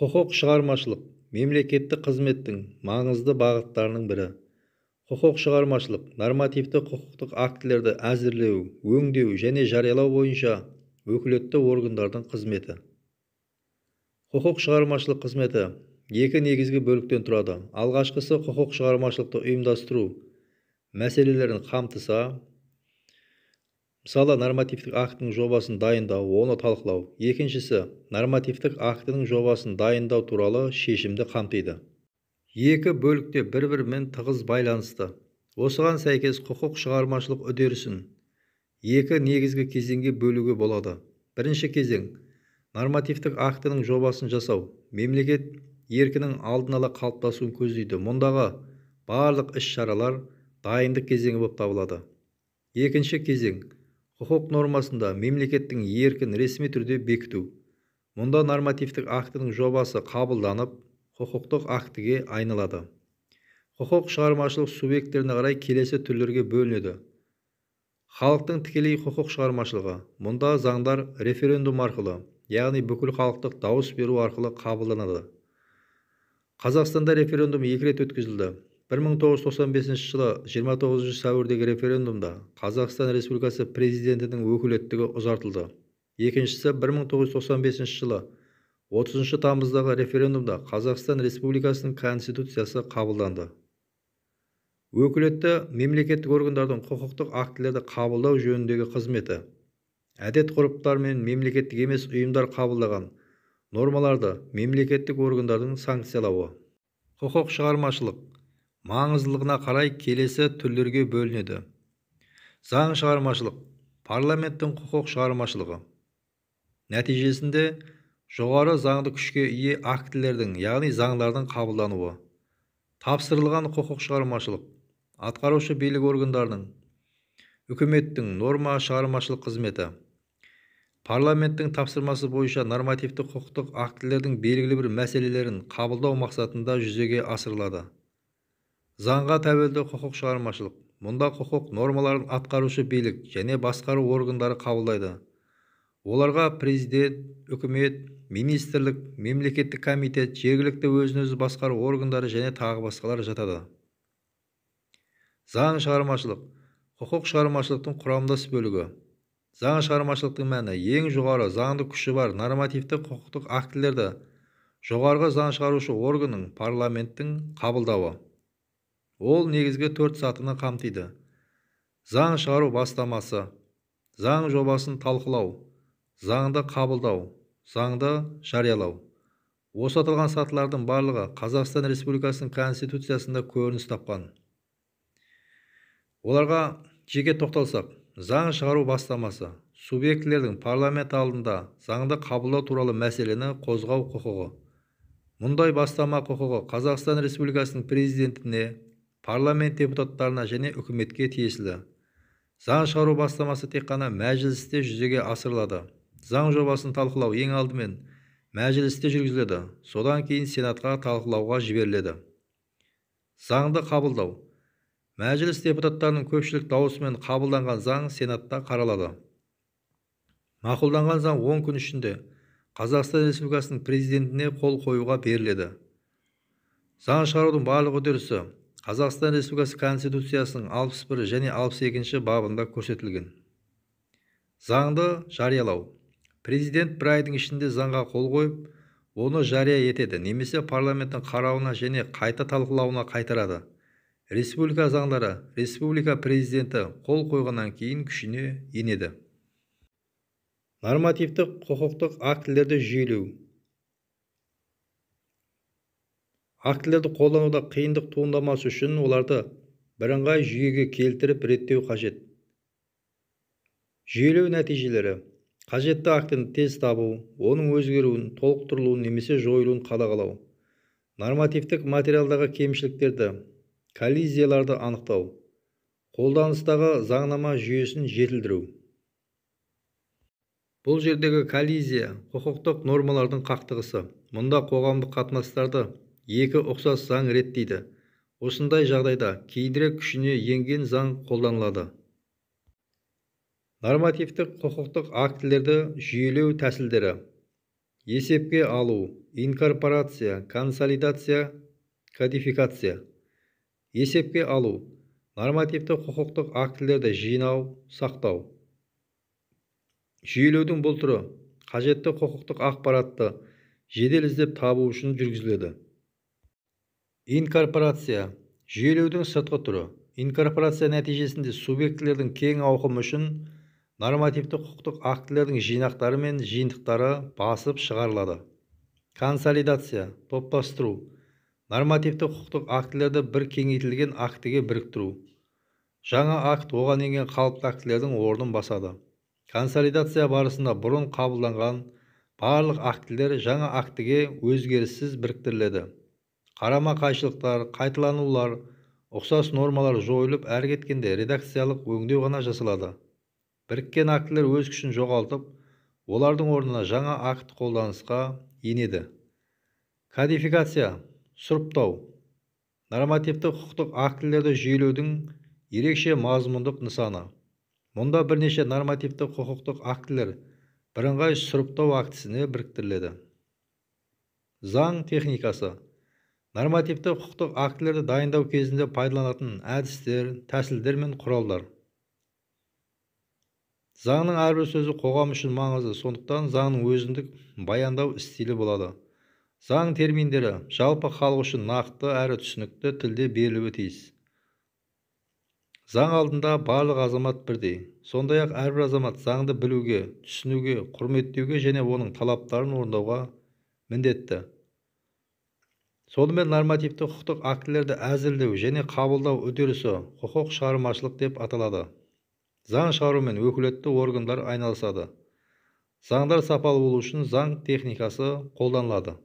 құқық шығармашылық мемлекеттік қызметтің маңызды бағыттарының бірі құқық шығармашылық нормативті құқықтық актілерді әзірлеу өңдеу және жариялау бойынша өкілетті органдардың қызметі құқық шығармашылық қызметі екі негізгі бөліктен тұрады алғашқысы құқық шығармашылықты ұйымдастыру мәселелерін қамтыса мысалы нормативтік актінің жобасын дайындау оны талқылау екіншісі нормативтік актінің жобасын дайындау туралы шешімді қамтиды екі бөлікте бір бірімен тығыз байланысты осыған сәйкес құқық шығармашылық үдерісін екі негізгі кезеңге бөлуге болады бірінші кезең нормативтік актінің жобасын жасау мемлекет еркінің алдын ала қалыптасуын көздейді мұндағы барлық іс-шаралар дайындық кезеңі болып табылады екінші кезең құқық нормасында мемлекеттің еркін ресми түрде бекіту мұнда нормативтік актінің жобасы қабылданып құқықтық актіге айналады құқық шығармашылық субъектілеріне қарай келесі түрлерге бөлінеді халықтың тікелей құқық шығармашылығы мұнда заңдар референдум арқылы яғни бүкіл халықтық дауыс беру арқылы қабылданады қазақстанда референдум екі рет өткізілді 1995 жылы 29 сәуірдегі референдумда Қазақстан Республикасы президентінің өкілеттігі ұзартылды. Екіншісі 1995 жылы 30 тамыздағы референдумда Қазақстан Республикасының конституциясы қабылданды. Өкілетті мемлекеттік органдардың құқықтық актілерді қабылдау жөніндегі қызметі әдет ғұрыптар мен мемлекеттік емес ұйымдар қабылдаған нормаларды мемлекеттік органдардың санкциялауы құқық шығармашылық маңыздылығына қарай келесі түрлерге бөлінеді заң шығармашылық парламенттің құқық шығармашылығы нәтижесінде жоғары заңды күшке ие актілердің яғни заңдардың қабылдануы тапсырылған құқық шығармашылық атқарушы билік органдарының үкіметтің норма шығармашылық қызметі парламенттің тапсырмасы бойынша нормативті құқықтық актілердің белгілі бір мәселелерін қабылдау мақсатында жүзеге асырылады заңға тәуелді құқық шығармашылық мұнда құқық нормаларын атқарушы билік және басқару органдары қабылдайды оларға президент үкімет министрлік мемлекеттік комитет жергілікті өзін өзі басқару органдары және тағы басқалар жатады заң шығармашылық құқық шығармашылықтың құрамдас бөлігі заң шығармашылықтың мәні ең жоғары заңды күші бар нормативті құқықтық актілерді жоғарғы заң шығарушы органның парламенттің қабылдауы ол негізгі төрт сатыны қамтиды заң шығару бастамасы заң жобасын талқылау заңды қабылдау заңды жариялау осы аталған сатылардың барлығы қазақстан республикасының конституциясында көрініс тапқан оларға жеке тоқталсақ заң шығару бастамасы субъектілердің парламент алдында заңды қабылдау туралы мәселені қозғау құқығы мұндай бастама құқығы қазақстан республикасының президентіне парламент депутаттарына және үкіметке тиесілі заң шығару бастамасы тек қана мәжілісте жүзеге асырылады заң жобасын талқылау ең алдымен мәжілісте жүргізіледі содан кейін сенатқа талқылауға жіберіледі заңды қабылдау мәжіліс депутаттарының көпшілік дауысымен қабылданған заң сенатта қаралады мақұлданған заң 10 күн ішінде қазақстан республикасының президентіне қол қоюға беріледі заң шығарудың барлық үдерісі қазақстан республикасы конституциясының 61 және 62 бабында көрсетілген заңды жариялау президент бір айдың ішінде заңға қол қойып оны жария етеді немесе парламенттің қарауына және қайта талқылауына қайтарады республика заңдары республика президенті қол қойғаннан кейін күшіне енеді нормативтік құқықтық актілерді жүйелеу актілерді қолдануда қиындық туындамасы үшін оларды бірыңғай жүйеге келтіріп реттеу қажет жүйелеу нәтижелері қажетті актіні тез табу оның өзгеруін толықтырылуын немесе жойылуын қадағалау нормативтік материалдағы кемшіліктерді коллизияларды анықтау қолданыстағы заңнама жүйесін жетілдіру бұл жердегі коллизия құқықтық нормалардың қақтығысы мұнда қоғамдық қатынастарды екі ұқсас заң реттейді осындай жағдайда кейінірек күшіне енген заң қолданылады нормативтік құқықтық актілерді жүйелеу тәсілдері есепке алу инкорпорация консолидация кодификация есепке алу нормативті құқықтық актілерді жинау сақтау жүйелеудің бұл түрі қажетті құқықтық ақпаратты жедел іздеп табу үшін жүргізіледі инкорпорация жүйелеудің сыртқы түрі инкорпорация нәтижесінде субъектілердің кең ауқымы үшін нормативті құқықтық актілердің жинақтары мен жиынтықтары басып шығарылады консолидация топтастыру нормативті құқықтық актілерді бір кеңейтілген актіге біріктіру жаңа акт оған енген қалыпты актілердің орнын басады консолидация барысында бұрын қабылданған барлық актілер жаңа актіге өзгеріссіз біріктіріледі қарама қайшылықтар қайталанулар ұқсас нормалар жойылып әрі кеткенде редакциялық өңдеу ғана жасалады біріккен актілер өз күшін жоғалтып олардың орнына жаңа акт қолданысқа енеді кодификация сұрыптау нормативті құқықтық актілерді жүйелеудің ерекше мазмұндық нысаны мұнда бірнеше нормативті құқықтық актілер бірыңғай сұрыптау актісіне біріктіріледі заң техникасы нормативті құқықтық актілерді дайындау кезінде пайдаланатын әдістер тәсілдер мен құралдар заңның әрбір сөзі қоғам үшін маңызды сондықтан заңның өзіндік баяндау стилі болады заң терминдері жалпы халық үшін нақты әрі түсінікті тілде берілуі тиіс заң алдында барлық азамат бірдей сондай ақ әрбір азамат заңды білуге түсінуге құрметтеуге және оның талаптарын орындауға міндетті сонымен нормативті құқықтық актілерді әзірлеу және қабылдау үдерісі құқық шығармашылық деп аталады заң шығарумен өкілетті органдар айналысады заңдар сапалы болу үшін заң техникасы қолданылады